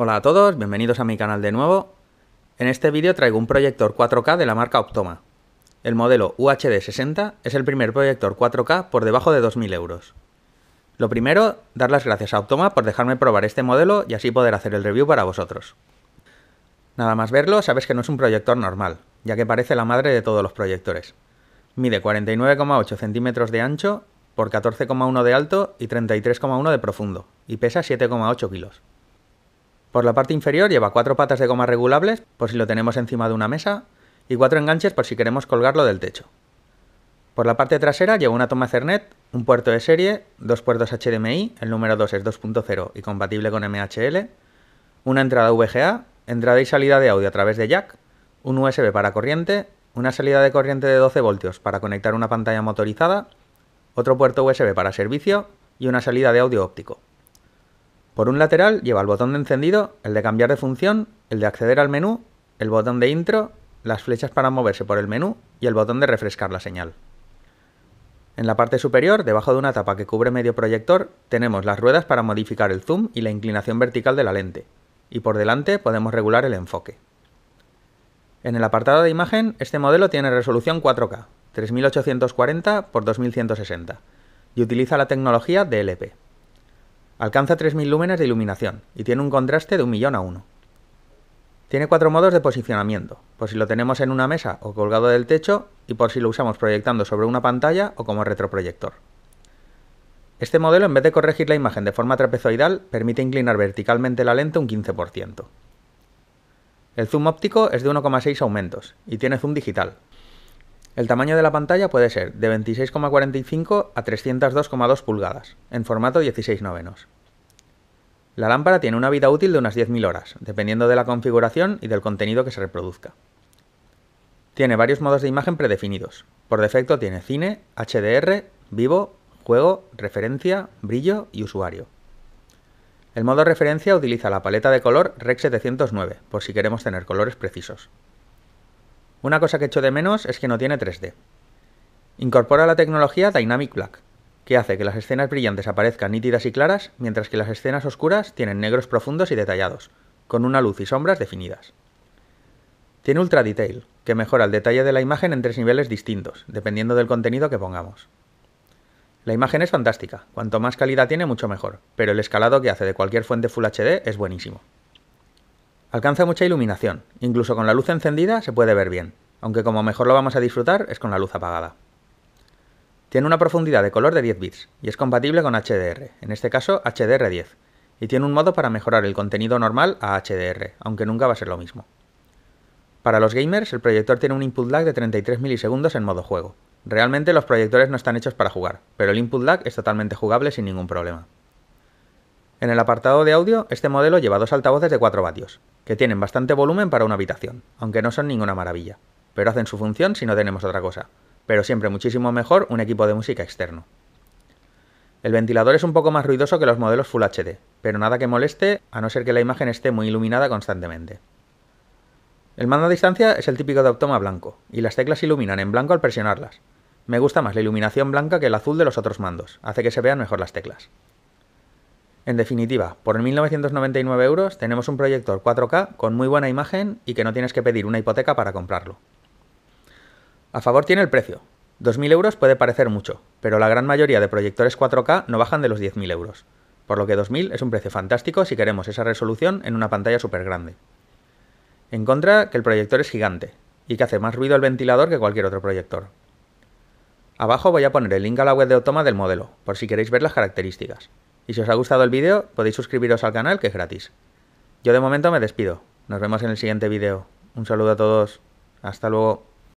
Hola a todos, bienvenidos a mi canal de nuevo. En este vídeo traigo un proyector 4K de la marca Optoma. El modelo UHD60 es el primer proyector 4K por debajo de 2.000 euros. Lo primero, dar las gracias a Optoma por dejarme probar este modelo y así poder hacer el review para vosotros. Nada más verlo, sabes que no es un proyector normal, ya que parece la madre de todos los proyectores. Mide 49,8 centímetros de ancho por 14,1 de alto y 33,1 de profundo, y pesa 7,8 kilos. Por la parte inferior lleva cuatro patas de goma regulables por si lo tenemos encima de una mesa y cuatro enganches por si queremos colgarlo del techo. Por la parte trasera lleva una toma Ethernet, un puerto de serie, dos puertos HDMI, el número 2 es 2.0 y compatible con MHL, una entrada VGA, entrada y salida de audio a través de jack, un USB para corriente, una salida de corriente de 12 voltios para conectar una pantalla motorizada, otro puerto USB para servicio y una salida de audio óptico. Por un lateral lleva el botón de encendido, el de cambiar de función, el de acceder al menú, el botón de intro, las flechas para moverse por el menú y el botón de refrescar la señal. En la parte superior, debajo de una tapa que cubre medio proyector, tenemos las ruedas para modificar el zoom y la inclinación vertical de la lente, y por delante podemos regular el enfoque. En el apartado de imagen, este modelo tiene resolución 4K, 3840 x 2160, y utiliza la tecnología DLP. Alcanza 3000 lúmenes de iluminación y tiene un contraste de un millón a uno. Tiene cuatro modos de posicionamiento, por si lo tenemos en una mesa o colgado del techo y por si lo usamos proyectando sobre una pantalla o como retroproyector. Este modelo, en vez de corregir la imagen de forma trapezoidal, permite inclinar verticalmente la lente un 15%. El zoom óptico es de 1,6 aumentos y tiene zoom digital, el tamaño de la pantalla puede ser de 26,45 a 302,2 pulgadas, en formato 16 novenos. La lámpara tiene una vida útil de unas 10.000 horas, dependiendo de la configuración y del contenido que se reproduzca. Tiene varios modos de imagen predefinidos. Por defecto tiene cine, HDR, vivo, juego, referencia, brillo y usuario. El modo referencia utiliza la paleta de color REC 709, por si queremos tener colores precisos. Una cosa que echo de menos es que no tiene 3D. Incorpora la tecnología Dynamic Black, que hace que las escenas brillantes aparezcan nítidas y claras, mientras que las escenas oscuras tienen negros profundos y detallados, con una luz y sombras definidas. Tiene Ultra Detail, que mejora el detalle de la imagen en tres niveles distintos, dependiendo del contenido que pongamos. La imagen es fantástica, cuanto más calidad tiene mucho mejor, pero el escalado que hace de cualquier fuente Full HD es buenísimo. Alcanza mucha iluminación, incluso con la luz encendida se puede ver bien, aunque como mejor lo vamos a disfrutar es con la luz apagada. Tiene una profundidad de color de 10 bits y es compatible con HDR, en este caso HDR10, y tiene un modo para mejorar el contenido normal a HDR, aunque nunca va a ser lo mismo. Para los gamers, el proyector tiene un input lag de 33 milisegundos en modo juego. Realmente los proyectores no están hechos para jugar, pero el input lag es totalmente jugable sin ningún problema. En el apartado de audio, este modelo lleva dos altavoces de 4 vatios, que tienen bastante volumen para una habitación, aunque no son ninguna maravilla, pero hacen su función si no tenemos otra cosa, pero siempre muchísimo mejor un equipo de música externo. El ventilador es un poco más ruidoso que los modelos Full HD, pero nada que moleste a no ser que la imagen esté muy iluminada constantemente. El mando a distancia es el típico de Optoma blanco, y las teclas iluminan en blanco al presionarlas. Me gusta más la iluminación blanca que el azul de los otros mandos, hace que se vean mejor las teclas. En definitiva, por 1.999 euros tenemos un proyector 4K con muy buena imagen y que no tienes que pedir una hipoteca para comprarlo. A favor tiene el precio. 2.000 euros puede parecer mucho, pero la gran mayoría de proyectores 4K no bajan de los 10.000 euros, por lo que 2.000 es un precio fantástico si queremos esa resolución en una pantalla súper grande. En contra, que el proyector es gigante y que hace más ruido el ventilador que cualquier otro proyector. Abajo voy a poner el link a la web de Automa del modelo, por si queréis ver las características. Y si os ha gustado el vídeo, podéis suscribiros al canal, que es gratis. Yo de momento me despido. Nos vemos en el siguiente vídeo. Un saludo a todos. Hasta luego.